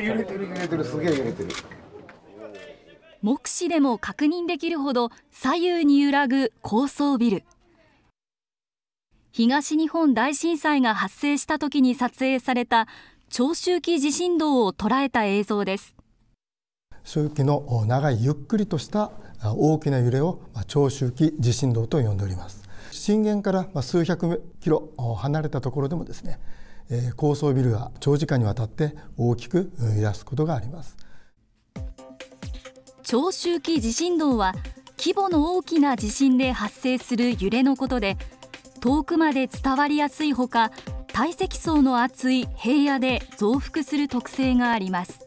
揺れてる揺れてるすげえ揺れてる目視でも確認できるほど左右に揺らぐ高層ビル東日本大震災が発生した時に撮影された長周期地震動を捉えた映像です周期の長いゆっくりとした大きな揺れを長周期地震動と呼んでおります震源から数百キロ離れたところでもですね高層ビルが長時間にわたって大きく揺らすことがあります長周期地震動は規模の大きな地震で発生する揺れのことで遠くまで伝わりやすいほか堆積層の厚い平野で増幅する特性があります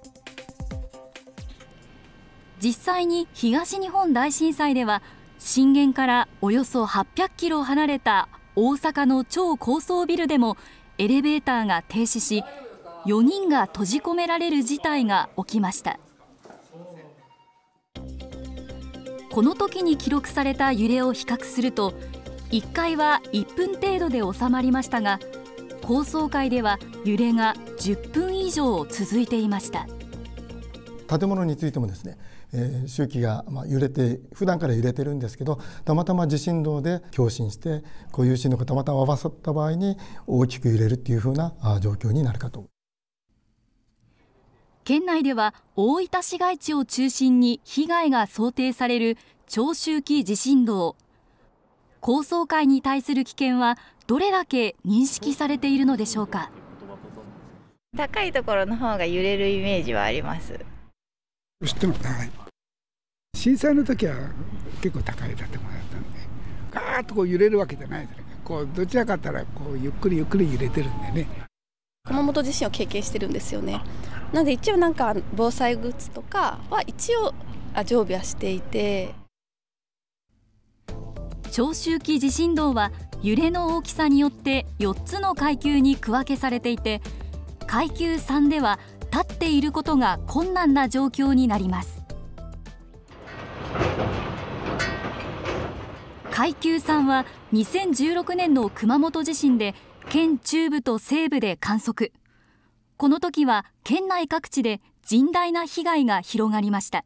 実際に東日本大震災では震源からおよそ800キロ離れた大阪の超高層ビルでもエレベーターが停止し4人が閉じ込められる事態が起きましたこの時に記録された揺れを比較すると1階は1分程度で収まりましたが高層階では揺れが10分以上続いていました。建物についてもですね、えー、周期がまあ揺れて普段から揺れてるんですけどたまたま地震動で共振してこういう震度がたまたま合わさった場合に大きく揺れるっていうふうな状況になるかと県内では大分市街地を中心に被害が想定される長周期地震動高層階に対する危険はどれだけ認識されているのでしょうか高いところの方が揺れるイメージはあります知ってます、はい、震災の時は結構高い建物だったんでガーッとこう揺れるわけじゃないですねこうどちらかったらこうゆっくりゆっくり揺れてるんでね熊本地震を経験してるんですよねなので一応なんか防災グッズとかは一応あ常備はしていて長周期地震動は揺れの大きさによって4つの階級に区分けされていて階級3では立っていることが困難な状況になります階級3は2016年の熊本地震で県中部と西部で観測この時は県内各地で甚大な被害が広がりました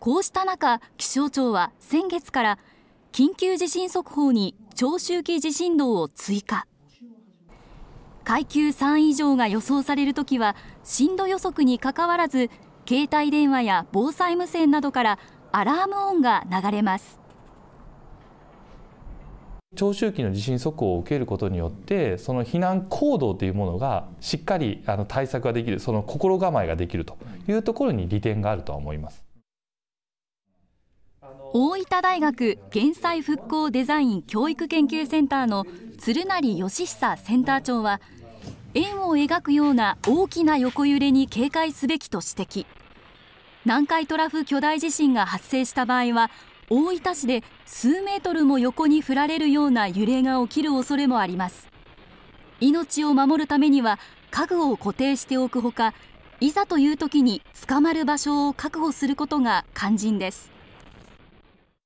こうした中気象庁は先月から緊急地震速報に長周期地震動を追加階級3以上が予想されるときは震度予測にかかわらず携帯電話や防災無線などからアラーム音が流れます長周期の地震速報を受けることによってその避難行動というものがしっかりあの対策ができるその心構えができるというところに利点があるとは思います。大分大学減災復興デザイン教育研究センターの鶴成義久センター長は円を描くような大きな横揺れに警戒すべきと指摘南海トラフ巨大地震が発生した場合は大分市で数メートルも横に振られるような揺れが起きる恐れもあります命を守るためには家具を固定しておくほかいざという時に捕まる場所を確保することが肝心です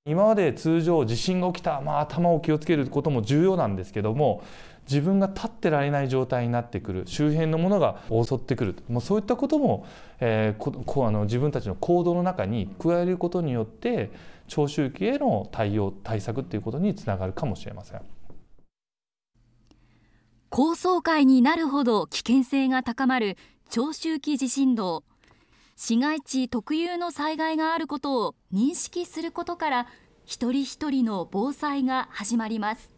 今まで通常地震が起きた、まあ、頭を気をつけることも重要なんですけども自分が立ってられない状態になってくる周辺のものが襲ってくるもうそういったことも、えー、こあの自分たちの行動の中に加えることによって長周期への対応対策っていうことにつながるかもしれません。高層階になるほど危険性が高まる長周期地震動市街地特有の災害があることを認識することから一人一人の防災が始まります